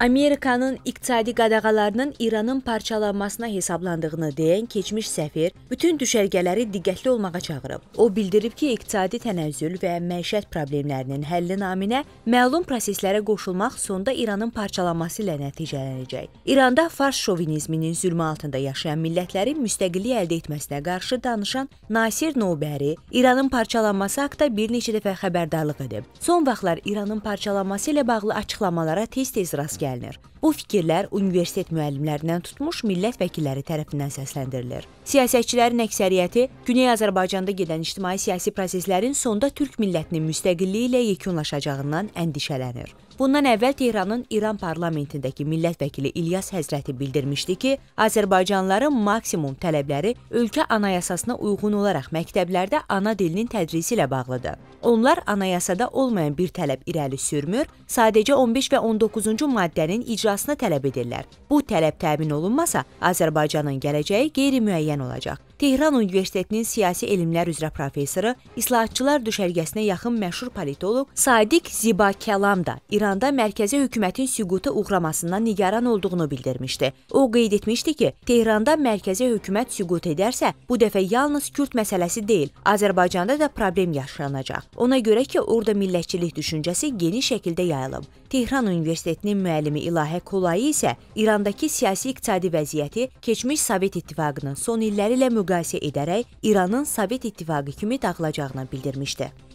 Amerikanın iqtisadi qadağalarının İranın parçalanmasına hesablandığını deyən keçmiş səfir bütün düşərgələri diqqətli olmağa çağırıb. O bildirib ki, iqtisadi tənəzzül və məişət problemlərinin həlli naminə məlum proseslərə qoşulmaq sonda İranın parçalanması ilə nəticələnəcək. İranda fars şovinizminin zülmü altında yaşayan millətlərin müstəqillik əldə etməsinə qarşı danışan Nasir Nobəri İranın parçalanması haqqında bir neçə dəfə xəbərdarlıq edib. Son vaxtlar İranın parçalanması ilə bağlı açıqlamalara tez-tez rast gəlir gəlinir. Bu fikirlər universitet müəllimlərindən tutmuş millət vəkilləri tərəfindən səsləndirilir. Siyasətçilərin əksəriyyəti Güney Azərbaycanda gedən ictimai-siyasi proseslərin sonda türk millətinin müstəqilliyi ilə yekunlaşacağından əndişələnir. Bundan əvvəl Tehranın İran parlamentindəki millət vəkili İlyas Həzrəti bildirmişdi ki, Azərbaycanlıların maksimum tələbləri ölkə anayasasına uyğun olaraq məktəblərdə ana dilinin tədrisi ilə bağlıdır. Onlar anayasada olmayan bir tələb irəli sürmür, sadəcə 15 və 19-cu maddə maddənin icrasını tələb edirlər. Bu tələb təmin olunmasa, Azərbaycanın gələcəyi qeyri-müəyyən olacaq. Tehran Universitetinin siyasi elmlər üzrə professoru, islahatçılar düşərgəsinə yaxın məşhur politoloq Sadiq Ziba Kəlam da İranda mərkəzi hökumətin süquta uğramasından nigaran olduğunu bildirmişdi. O qeyd etmişdi ki, Tehranda mərkəzi hökumət süqut edərsə, bu dəfə yalnız Kürd məsələsi deyil, Azərbaycanda da problem yaşanacaq. Ona görə ki, orada millətçilik düşüncəsi geniş şəkildə yayılıb. Tehran Universitetinin müəllimi İlahə Kolayı isə İrandakı siyasi-iqtisadi vəziyyəti keçmiş Sovet İttifaqının son illəri ilə müqayisə müqayisə edərək İranın Sovet İttifaqı kimi dağılacağını bildirmişdi.